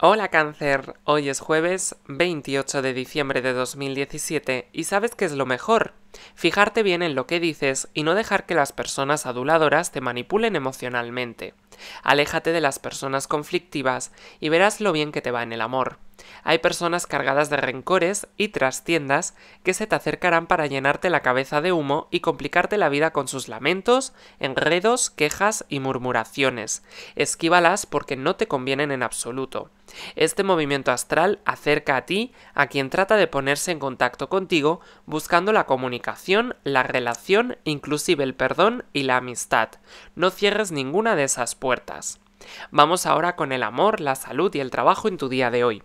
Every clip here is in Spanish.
Hola cáncer, hoy es jueves 28 de diciembre de 2017 y sabes qué es lo mejor. Fijarte bien en lo que dices y no dejar que las personas aduladoras te manipulen emocionalmente. Aléjate de las personas conflictivas y verás lo bien que te va en el amor. Hay personas cargadas de rencores y trastiendas que se te acercarán para llenarte la cabeza de humo y complicarte la vida con sus lamentos, enredos, quejas y murmuraciones. Esquívalas porque no te convienen en absoluto. Este movimiento astral acerca a ti a quien trata de ponerse en contacto contigo buscando la comunicación, la relación, inclusive el perdón y la amistad. No cierres ninguna de esas puertas puertas. Vamos ahora con el amor, la salud y el trabajo en tu día de hoy.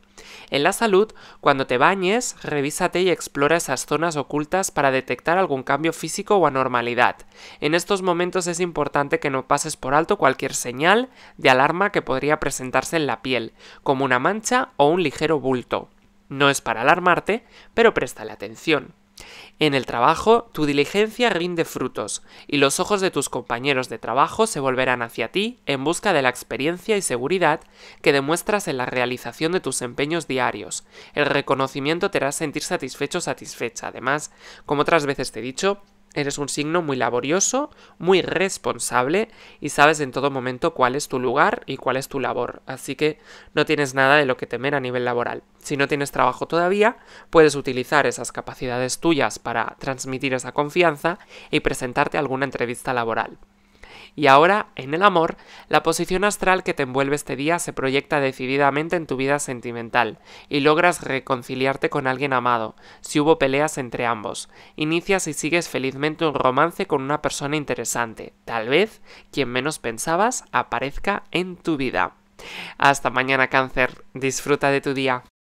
En la salud, cuando te bañes, revísate y explora esas zonas ocultas para detectar algún cambio físico o anormalidad. En estos momentos es importante que no pases por alto cualquier señal de alarma que podría presentarse en la piel, como una mancha o un ligero bulto. No es para alarmarte, pero la atención. En el trabajo, tu diligencia rinde frutos, y los ojos de tus compañeros de trabajo se volverán hacia ti en busca de la experiencia y seguridad que demuestras en la realización de tus empeños diarios. El reconocimiento te hará sentir satisfecho o satisfecha. Además, como otras veces te he dicho, Eres un signo muy laborioso, muy responsable y sabes en todo momento cuál es tu lugar y cuál es tu labor. Así que no tienes nada de lo que temer a nivel laboral. Si no tienes trabajo todavía, puedes utilizar esas capacidades tuyas para transmitir esa confianza y presentarte a alguna entrevista laboral. Y ahora, en el amor, la posición astral que te envuelve este día se proyecta decididamente en tu vida sentimental y logras reconciliarte con alguien amado, si hubo peleas entre ambos. Inicias y sigues felizmente un romance con una persona interesante. Tal vez quien menos pensabas aparezca en tu vida. Hasta mañana cáncer, disfruta de tu día.